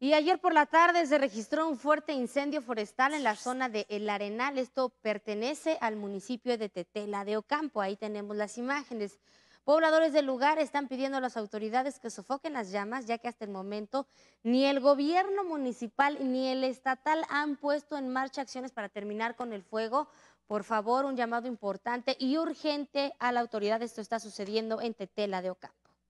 Y ayer por la tarde se registró un fuerte incendio forestal en la zona de El Arenal. Esto pertenece al municipio de Tetela de Ocampo. Ahí tenemos las imágenes. Pobladores del lugar están pidiendo a las autoridades que sofoquen las llamas, ya que hasta el momento ni el gobierno municipal ni el estatal han puesto en marcha acciones para terminar con el fuego. Por favor, un llamado importante y urgente a la autoridad. Esto está sucediendo en Tetela de Ocampo.